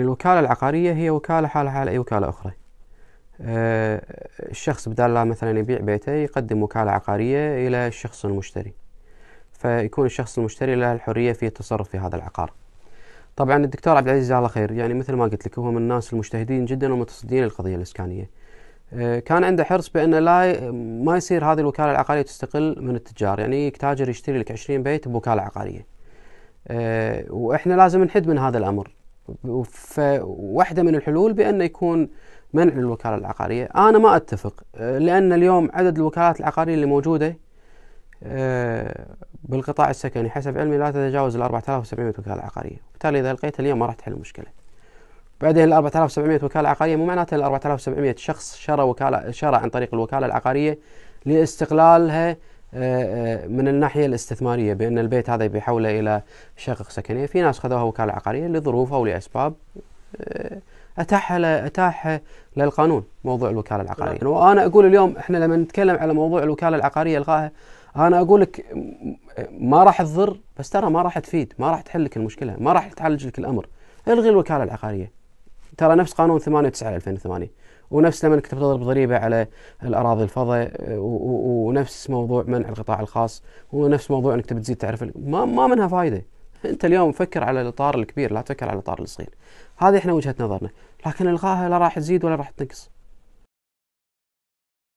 الوكالة العقارية هي وكالة حالها حال أي وكالة أخرى آه، الشخص بدال لا مثلا يبيع بيته يقدم وكالة عقارية إلى الشخص المشتري فيكون الشخص المشتري له الحرية في التصرف في هذا العقار طبعا الدكتور عبد العزيز الله خير يعني مثل ما قلت لك هو من الناس المجتهدين جدا ومتصدين للقضية الإسكانية آه، كان عنده حرص بأن لا ما يصير هذه الوكالة العقارية تستقل من التجار يعني تاجر يشتري لك 20 بيت بوكالة عقارية آه، وإحنا لازم نحد من هذا الأمر فواحدة من الحلول بأن يكون منع للوكاله العقارية أنا ما أتفق آه، لأن اليوم عدد الوكالات العقارية اللي موجودة آه، بالقطاع السكني حسب علمي لا تتجاوز ال 4700 وكالة عقارية وبالتالي إذا لقيت اليوم ما راح تحل المشكلة بعدين ال 4700 وكالة عقارية مو معناته ال 4700 شخص شرى وكالة شرى عن طريق الوكالة العقارية لاستقلالها من الناحيه الاستثماريه بان البيت هذا بيحوله الى شقق سكنيه في ناس خذوها وكاله عقاريه لظروف او لاسباب آه، اتاح اتاح للقانون موضوع الوكاله العقاريه نعم. وانا اقول اليوم احنا لما نتكلم على موضوع الوكاله العقاريه الغائها انا اقول لك ما راح تضر بس ترى ما راح تفيد ما راح تحل لك المشكله ما راح تعالج لك الامر الغي الوكاله العقاريه ترى نفس قانون 98 2008 ونفس لما كنت تضرب ضريبه على الاراضي الفضاء ونفس موضوع منع القطاع الخاص ونفس موضوع انك تبي تزيد تعرف ما ما منها فائده انت اليوم فكر على الاطار الكبير لا تفكر على الاطار الصغير هذه احنا وجهه نظرنا لكن الغاها لا راح تزيد ولا راح تنقص